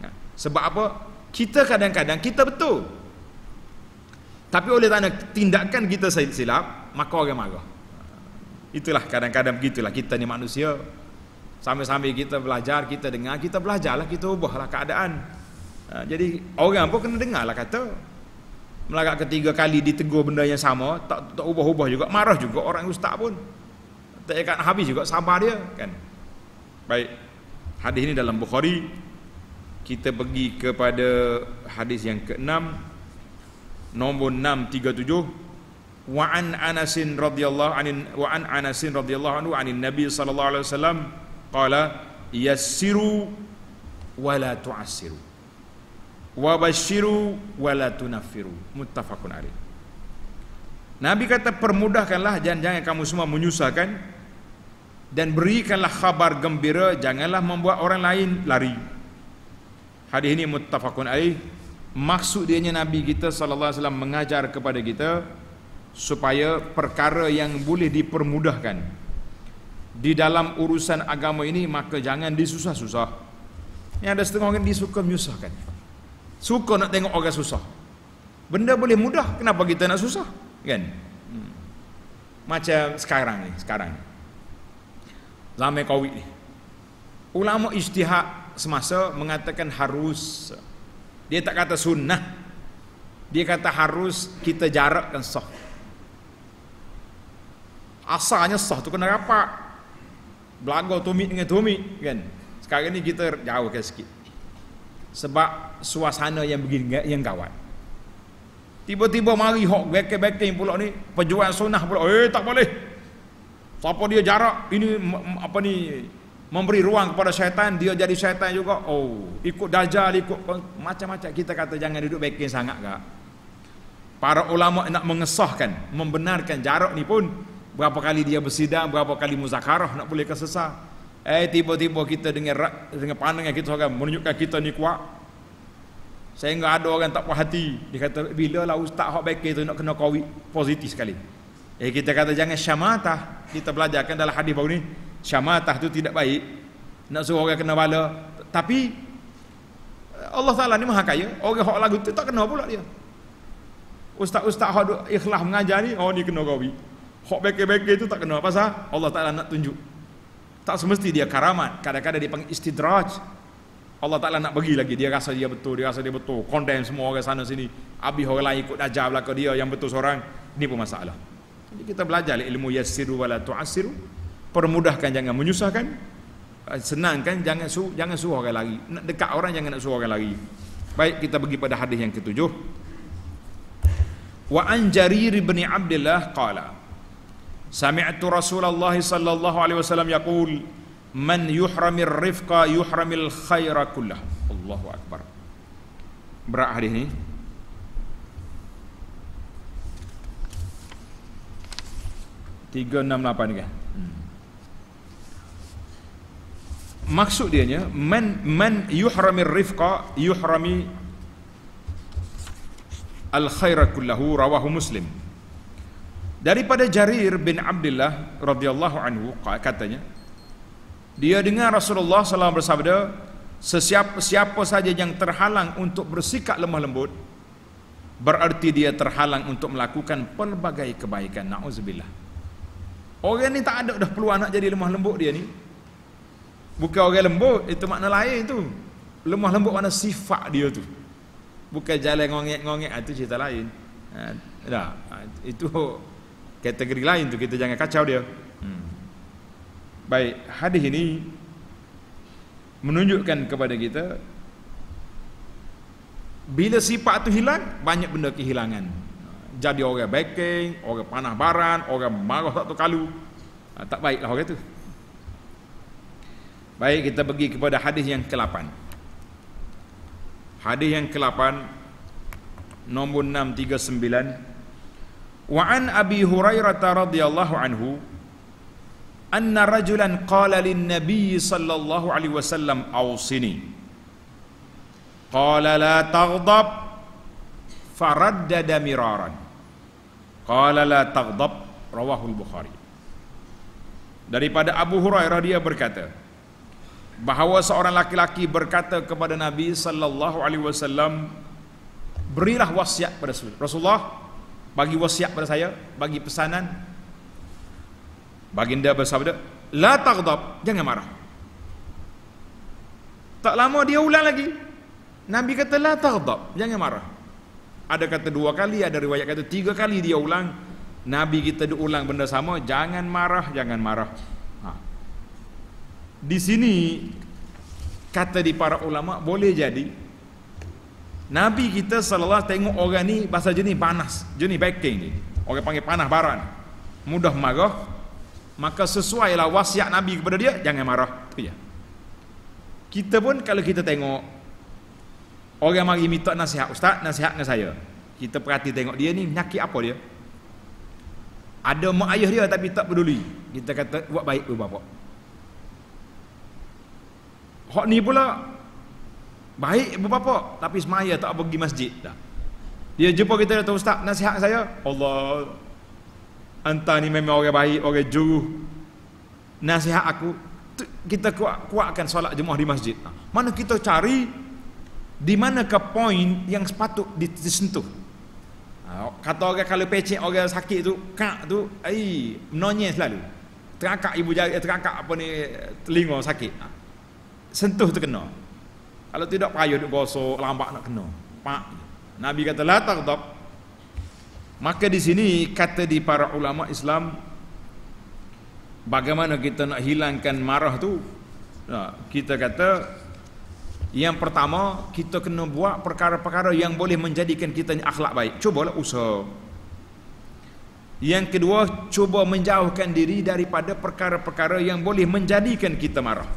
Ya. Sebab apa? Kita kadang-kadang, kita betul. Tapi oleh tanda tindakan kita silap, maka orang marah. Itulah kadang-kadang begitulah. Kita ni manusia. Sambil-sambil kita belajar, kita dengar, kita belajarlah, kita ubahlah keadaan. Ya. jadi orang pun kena dengarlah kata. Melagak ketiga kali ditegur benda yang sama, tak tak ubah-ubah juga, marah juga orang ustaz pun tak akan habis juga sama dia kan baik hadis ini dalam Bukhari kita pergi kepada hadis yang ke-6 nombor 637 wa an anasin radhiyallahu anin wa an anasin radhiyallahu anhu anin nabi sallallahu alaihi wasallam qala yassiru wa la tu'assiru wa bashiru wa la tunaffiru muttafaqun alaih nabi kata permudahkanlah jangan jangan kamu semua menyusahkan dan berikanlah khabar gembira janganlah membuat orang lain lari hadis ini muttafaqun alaih maksud dianya nabi kita sallallahu alaihi wasallam mengajar kepada kita supaya perkara yang boleh dipermudahkan di dalam urusan agama ini maka jangan disusah-susah yang ada setengah orang dia suka menyusahkan suka nak tengok orang susah benda boleh mudah kenapa kita nak susah kan hmm. macam sekarang ni sekarang ni zaman covid ni ulama istihak semasa mengatakan harus dia tak kata sunnah dia kata harus kita jarakkan sah asalnya sah tu kena rapat belaga tumit dengan tumit kan sekarang ni kita jauhkan sikit sebab suasana yang begini yang kawan tiba-tiba mari hok beke-beke pula ni pejuang sunnah pula eh tak boleh Siapa dia jarak ini apa ni memberi ruang kepada syaitan dia jadi syaitan juga. Oh, ikut dajal ikut macam-macam kita kata jangan duduk baikin sangat gak. Para ulama nak mengesahkan, membenarkan jarak ni pun berapa kali dia bersidang, berapa kali muzakarah nak boleh kesesah. Eh tiba-tiba kita dengar dengan pandangan kita orang menunjukkan kita ni kuat. Sehingga ada orang tak puas hati. Dia kata bila lah ustaz hak baik tu nak kena covid positif sekali. Eh kita kata jangan syamatah. Kita belajarkan dalam hadis baru ni syamatah tu tidak baik. Nak suruh orang kena bala. Tapi Allah Taala ni Maha Kaya. Orang hok lagu tu tak kena pula dia. Ustaz-ustaz hok ikhlas mengajar ni oh ni kena gawi. Hok beke-beke tu tak kena pasal Allah Taala nak tunjuk. Tak semesti dia karamat, kadang-kadang dia panggil istidraj. Allah Taala nak bagi lagi dia rasa dia betul, dia rasa dia betul. Condemn semua orang sana sini. Abi orang lain ikut ajar belaka dia yang betul seorang. Ini pun masalah. Jadi kita belajar ilmu yassiru wala tu'assiru. Permudahkan jangan menyusahkan. Eh, senangkan jangan su jangan suruh orang lari. Nak dekat orang jangan nak suruh orang lari. Baik kita pergi pada hadis yang ketujuh. Wa an Jarir bin Abdullah qala Sami'tu Rasulullah sallallahu alaihi wasallam yaqul man yuhramir rifqa yuhramil khaira kullah. Allahu akbar. Berat hadis ni. 368 kan. Maksud dia nya man man yuhrami rifqa yuhrami al khaira kullahu rawahu muslim. Daripada Jarir bin Abdullah radhiyallahu anhu katanya dia dengar Rasulullah SAW bersabda sesiapa siapa saja yang terhalang untuk bersikap lemah lembut berarti dia terhalang untuk melakukan pelbagai kebaikan naudzubillah. Orang ni tak ada dah peluang nak jadi lemah lembut dia ni. Bukan orang lembut, itu makna lain tu. Lemah lembut mana sifat dia tu. Bukan jalan ngongek-ngongek, itu ah, cerita lain. Ha, dah, ha, itu kategori lain tu, kita jangan kacau dia. Hmm. Baik, hadis ini menunjukkan kepada kita bila sifat tu hilang, banyak benda kehilangan jadi orang baking, orang panah barang, orang marah satu kalu. Ha, tak baiklah orang tu. Baik kita pergi kepada hadis yang ke-8. Hadis yang ke-8 nombor 639. Wa an Abi Hurairah radhiyallahu anhu anna rajulan qala lin nabiy sallallahu alaihi wasallam awsini. Qala la taghdab faraddada miraran. Qala la taghdab rawahul Bukhari. Daripada Abu Hurairah dia berkata bahawa seorang laki-laki berkata kepada Nabi sallallahu alaihi wasallam berilah wasiat pada Rasulullah bagi wasiat pada saya bagi pesanan baginda bersabda la taghdab jangan marah tak lama dia ulang lagi Nabi kata la taghdab jangan marah ada kata dua kali ada riwayat kata tiga kali dia ulang Nabi kita ulang benda sama jangan marah jangan marah ha. di sini kata di para ulama boleh jadi Nabi kita salah tengok orang ni bahasa jenis panas jenis baking ni orang panggil panah baran mudah marah maka sesuai lah wasiat Nabi kepada dia jangan marah tu ya kita pun kalau kita tengok Orang mari minta nasihat ustaz, nasihat dengan saya. Kita perhati tengok dia ni penyakit apa dia? Ada mak ayah dia tapi tak peduli. Kita kata buat baik ke bapak. Hak ni pula baik ke bapak tapi semaya tak pergi masjid dah. Dia jumpa kita kata ustaz, nasihat saya. Allah anta ni memang orang baik, orang juruh. Nasihat aku kita kuat, kuatkan solat Jumaat di masjid. Mana kita cari di manakah poin yang sepatut disentuh ah, kata orang kalau pecek orang sakit tu kak tu ai menonyeh selalu terakak ibu jari eh, terakak apa ni telinga sakit ah, sentuh tu kena kalau tidak payah duk gosok lambak nak kena pak nabi kata la taghdab maka di sini kata di para ulama Islam bagaimana kita nak hilangkan marah tu kita kata yang pertama, kita kena buat perkara-perkara yang boleh menjadikan kita ni akhlak baik. Cubalah usaha. Yang kedua, cuba menjauhkan diri daripada perkara-perkara yang boleh menjadikan kita marah.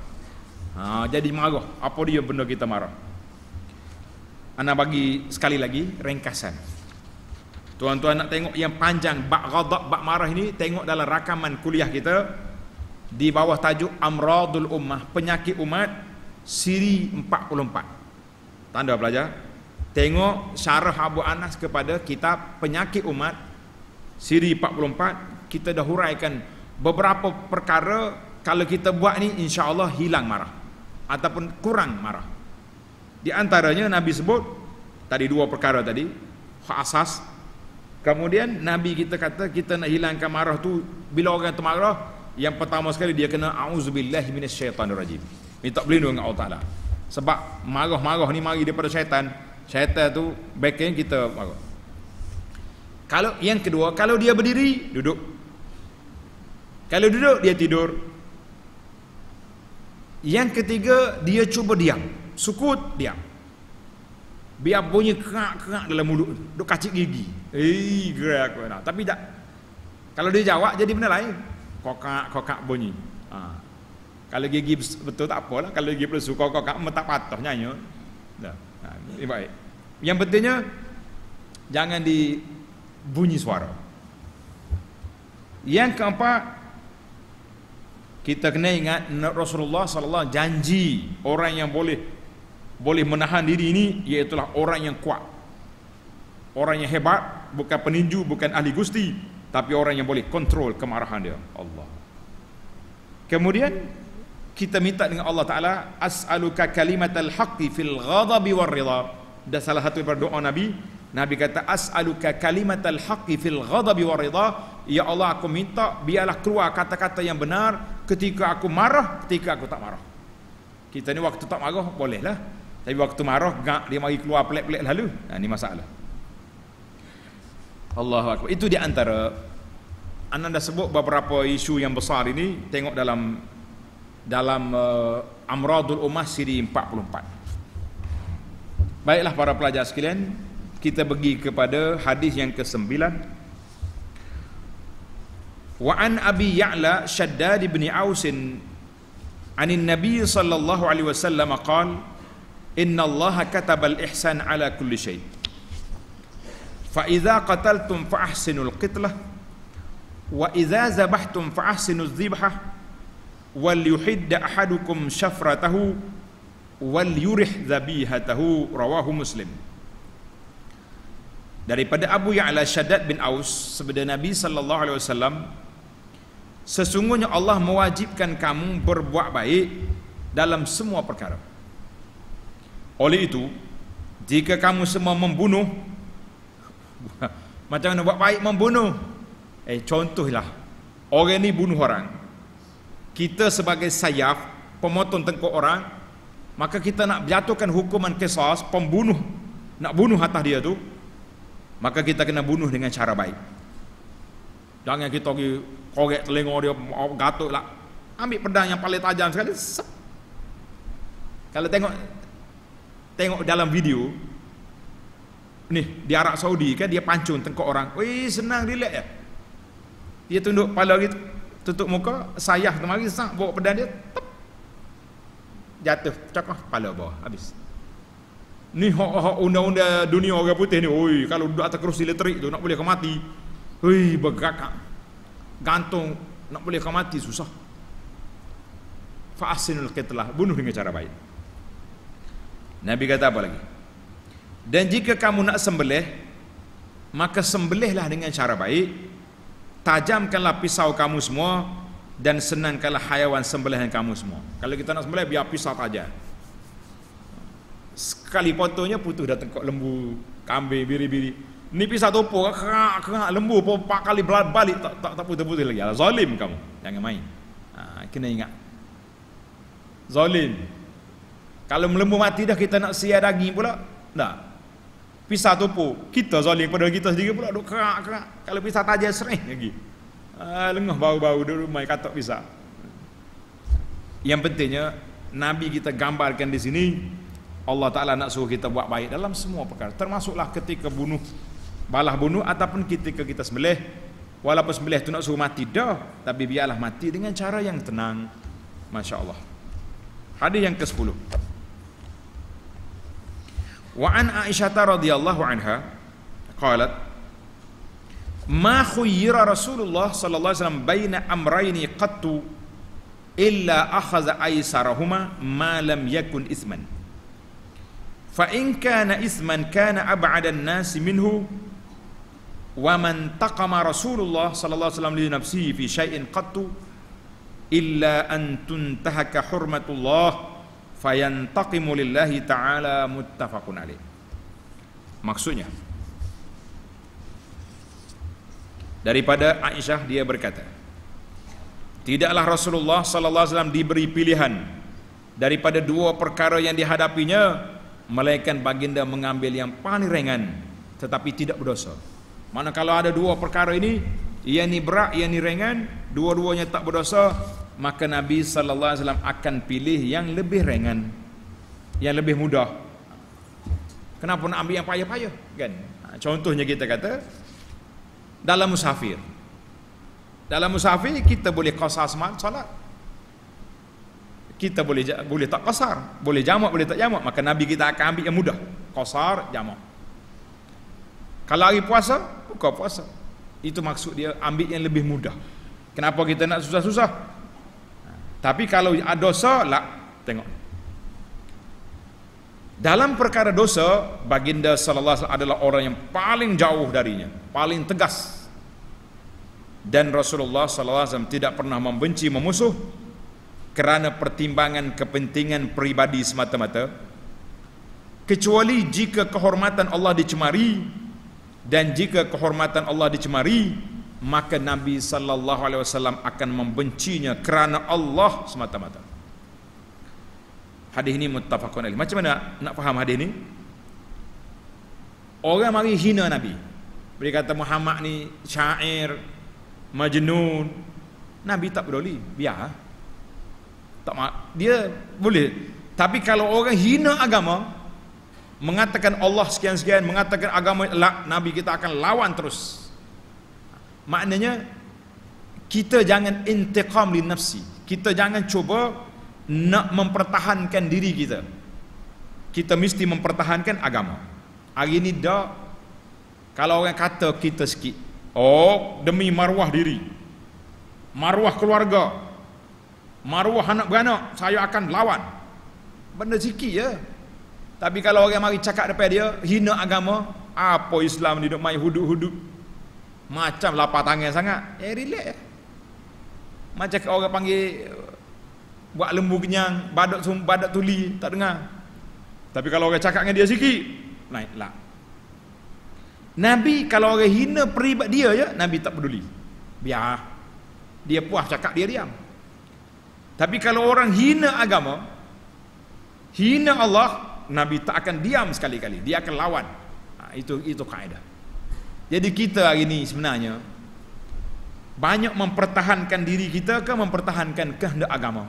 Ha, jadi marah. Apa dia benda kita marah? Ana bagi sekali lagi ringkasan. Tuan-tuan nak tengok yang panjang bak ghadab bak marah ini tengok dalam rakaman kuliah kita di bawah tajuk amradul ummah penyakit umat siri 44 tanda pelajar tengok syarah Abu Anas kepada kitab penyakit umat siri 44 kita dah huraikan beberapa perkara kalau kita buat ni insya Allah hilang marah ataupun kurang marah di antaranya nabi sebut tadi dua perkara tadi asas kemudian nabi kita kata kita nak hilangkan marah tu bila orang termarah yang pertama sekali dia kena auzubillahi minasyaitanirrajim minta berlindung dengan Allah Ta'ala sebab marah-marah ni mari daripada syaitan syaitan tu backing kita marah kalau yang kedua kalau dia berdiri duduk kalau duduk dia tidur yang ketiga dia cuba diam sukut diam biar bunyi kerak-kerak dalam mulut duk kacik gigi eh gerak aku tapi tak kalau dia jawab jadi benda lain kokak kokak bunyi ha. Kalau gigi betul tak apalah, kalau gigi betul suka kau kau tak patah nyanyo. Nah, ha, ini baik. Yang pentingnya jangan di bunyi suara. Yang keempat kita kena ingat Rasulullah sallallahu janji orang yang boleh boleh menahan diri ini iaitu orang yang kuat. Orang yang hebat bukan peninju bukan ahli gusti tapi orang yang boleh kontrol kemarahan dia. Allah. Kemudian kita minta dengan Allah Taala as'aluka kalimatal haqqi fil ghadabi war ridha dan salah satu daripada doa Nabi Nabi kata as'aluka kalimatal haqqi fil ghadabi war ridha ya Allah aku minta biarlah keluar kata-kata yang benar ketika aku marah ketika aku tak marah kita ni waktu tak marah boleh lah, tapi waktu marah gak dia mari keluar pelik-pelik lalu nah ni masalah Allahu akbar itu di antara ananda sebut beberapa isu yang besar ini tengok dalam dalam uh, Amradul Umah siri 44. Baiklah para pelajar sekalian, kita pergi kepada hadis yang ke-9. Wa an Abi Ya'la Shaddad bin Aus an Nabi sallallahu alaihi wasallam qaal Inna Allaha kataba al-ihsan ala kulli shay. Fa idza qataltum fa ahsinul qitlah wa idza Zabhtum fa ahsinuz zibhah wal yuhidda ahadukum syafratahu wal yurih zabihatahu rawahu muslim daripada Abu Ya'la Syaddad bin Aus sebeda Nabi sallallahu alaihi wasallam sesungguhnya Allah mewajibkan kamu berbuat baik dalam semua perkara oleh itu jika kamu semua membunuh *laughs* macam mana buat baik membunuh eh contohlah orang ni bunuh orang kita sebagai sayaf pemotong tengkuk orang maka kita nak jatuhkan hukuman kisah pembunuh nak bunuh atas dia tu maka kita kena bunuh dengan cara baik jangan kita pergi korek telinga dia gatuk lah ambil pedang yang paling tajam sekali sep. kalau tengok tengok dalam video ni di Arab Saudi kan dia pancung tengkuk orang wih senang dilihat ya dia tunduk kepala gitu tutup muka sayah kemari sak bawa pedang dia tep. jatuh cakap kepala bawah habis ni hok hok unda unda dunia orang putih ni oi kalau duduk atas kerusi elektrik tu nak boleh kau mati oi bergerak gantung nak boleh kau mati susah fa'asinul qitlah bunuh dengan cara baik Nabi kata apa lagi dan jika kamu nak sembelih maka sembelihlah dengan cara baik tajamkanlah pisau kamu semua dan senangkanlah haiwan sembelihan kamu semua. Kalau kita nak sembelih biar pisau saja. Sekali potongnya putus dah tengkok lembu, kambing, biri-biri. Ni pisau topo kerak kerak lembu pun empat kali belah balik tak tak tak putus-putus lagi. Alah zalim kamu. Jangan main. Ha, kena ingat. Zalim. Kalau lembu mati dah kita nak siar daging pula. tak? pisah tupu kita zalim pada kita sendiri pula duk kerak kerak kalau pisah saja sering lagi uh, lengah bau-bau di rumah katak pisah yang pentingnya Nabi kita gambarkan di sini Allah Ta'ala nak suruh kita buat baik dalam semua perkara termasuklah ketika bunuh balah bunuh ataupun ketika kita sembelih walaupun sembelih tu nak suruh mati dah tapi biarlah mati dengan cara yang tenang Masya Allah hadis yang ke sepuluh وعن عائشة رضي الله عنها قالت ما خير رسول الله صلى الله عليه وسلم بين أمرين قط إلا أخذ أيسرهما ما لم يكن إثما فإن كان إثما كان أبعد الناس منه وما انتقم رسول الله صلى الله عليه وسلم لنفسه في شيء قط إلا أن تنتهك حرمة الله fayantaqimu lillahi ta'ala muttafaqun alaih maksudnya daripada Aisyah dia berkata tidaklah Rasulullah sallallahu alaihi wasallam diberi pilihan daripada dua perkara yang dihadapinya melainkan baginda mengambil yang paling ringan tetapi tidak berdosa mana kalau ada dua perkara ini yang ni berat yang ni ringan dua-duanya tak berdosa maka Nabi sallallahu alaihi wasallam akan pilih yang lebih ringan yang lebih mudah kenapa nak ambil yang payah-payah kan ha, contohnya kita kata dalam musafir dalam musafir kita boleh qasar solat kita boleh boleh tak qasar boleh jamak boleh tak jamak maka nabi kita akan ambil yang mudah qasar jamak kalau hari puasa buka puasa itu maksud dia ambil yang lebih mudah. Kenapa kita nak susah-susah? Tapi kalau ada dosa, lah, tengok. Dalam perkara dosa, baginda sallallahu alaihi wasallam adalah orang yang paling jauh darinya, paling tegas. Dan Rasulullah sallallahu alaihi wasallam tidak pernah membenci memusuh kerana pertimbangan kepentingan pribadi semata-mata. Kecuali jika kehormatan Allah dicemari dan jika kehormatan Allah dicemari maka Nabi sallallahu alaihi wasallam akan membencinya kerana Allah semata-mata. Hadis ini muttafaqun alaih. Macam mana nak faham hadis ini? Orang mari hina Nabi. Dia kata Muhammad ni syair majnun. Nabi tak peduli, biar. Tak dia boleh. Tapi kalau orang hina agama, mengatakan Allah sekian-sekian, mengatakan agama Nabi kita akan lawan terus. Maknanya kita jangan intiqam li nafsi. Kita jangan cuba nak mempertahankan diri kita. Kita mesti mempertahankan agama. Hari ini dah kalau orang kata kita sikit, oh demi maruah diri. Maruah keluarga. Maruah anak-anak, saya akan lawan. Benda sikit Ya? Tapi kalau orang mari cakap depan dia, hina agama, apa Islam ni duk main hudud-hudud. Macam lapar tangan sangat. Eh relax ya. Macam orang panggil buat lembu kenyang, badak sum badak tuli, tak dengar. Tapi kalau orang cakap dengan dia sikit, naiklah. Nabi kalau orang hina peribad dia ya, Nabi tak peduli. Biar dia puas cakap dia diam. Tapi kalau orang hina agama, hina Allah, Nabi tak akan diam sekali-kali. Dia akan lawan. Ha, itu itu kaedah. Jadi kita hari ini sebenarnya banyak mempertahankan diri kita ke mempertahankan kehendak agama.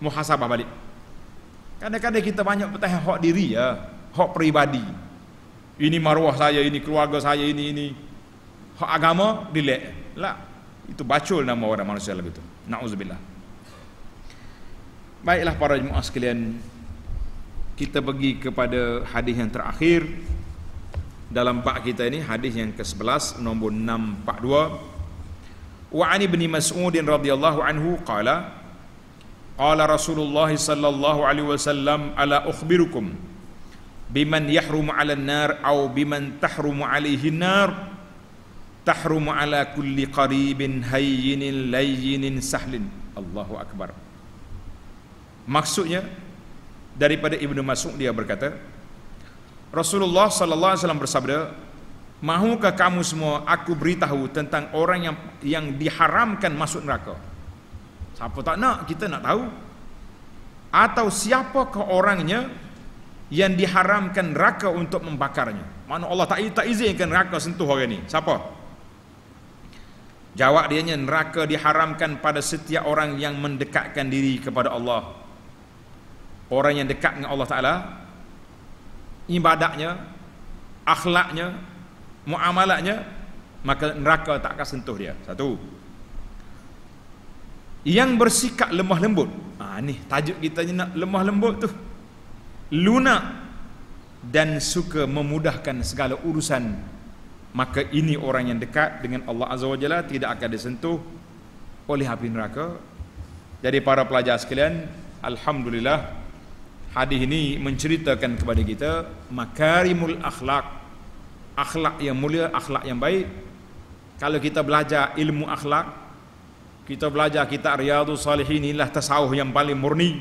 Muhasabah balik. Kadang-kadang kita banyak pertahankan hak diri ya, hak peribadi. Ini maruah saya, ini keluarga saya, ini ini. Hak agama dilek. Lah, itu bacul nama orang manusia lagi tu. Nauzubillah. Baiklah para jemaah sekalian, kita pergi kepada hadis yang terakhir dalam pak kita ini hadis yang ke-11 nombor 642 Wa ani bin Mas'ud radhiyallahu anhu qala qala Rasulullah sallallahu alaihi wasallam ala ukhbirukum biman yahrumu 'ala an-nar aw biman tahrumu 'alaihi an-nar tahrumu 'ala kulli qaribin hayyinin layyinin sahlin Allahu akbar Maksudnya daripada Ibnu Mas'ud dia berkata Rasulullah sallallahu alaihi wasallam bersabda Mahukah kamu semua aku beritahu tentang orang yang yang diharamkan masuk neraka Siapa tak nak kita nak tahu atau siapakah orangnya yang diharamkan neraka untuk membakarnya mana Allah tak tak izinkan neraka sentuh orang ni siapa Jawab dia neraka diharamkan pada setiap orang yang mendekatkan diri kepada Allah orang yang dekat dengan Allah Ta'ala ibadatnya akhlaknya muamalatnya maka neraka tak akan sentuh dia satu yang bersikap lemah lembut ha, ni tajuk kita ni nak lemah lembut tu lunak dan suka memudahkan segala urusan maka ini orang yang dekat dengan Allah Azza wa Jalla tidak akan disentuh oleh api neraka jadi para pelajar sekalian Alhamdulillah Alhamdulillah hadis ini menceritakan kepada kita makarimul akhlak akhlak yang mulia akhlak yang baik kalau kita belajar ilmu akhlak kita belajar kita riyadhus salihin inilah tasawuf yang paling murni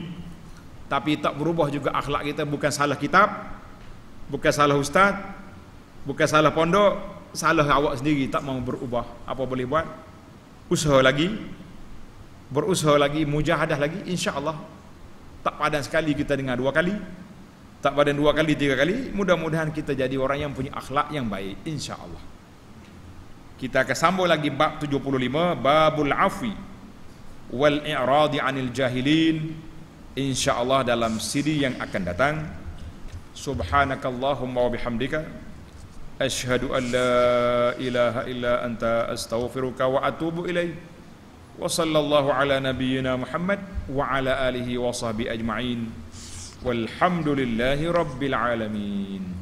tapi tak berubah juga akhlak kita bukan salah kitab bukan salah ustaz bukan salah pondok salah awak sendiri tak mau berubah apa boleh buat usaha lagi berusaha lagi mujahadah lagi insya Allah tak padan sekali kita dengar dua kali tak padan dua kali tiga kali mudah-mudahan kita jadi orang yang punya akhlak yang baik insya Allah. kita akan sambung lagi bab 75 babul Afi, wal i'radi anil jahilin insya Allah dalam siri yang akan datang subhanakallahumma wa bihamdika ashhadu an la ilaha illa anta astaghfiruka wa atubu ilaik wa sallallahu ala nabiyyina Muhammad wa ala alihi wa sahbihi ajma'in walhamdulillahi rabbil alamin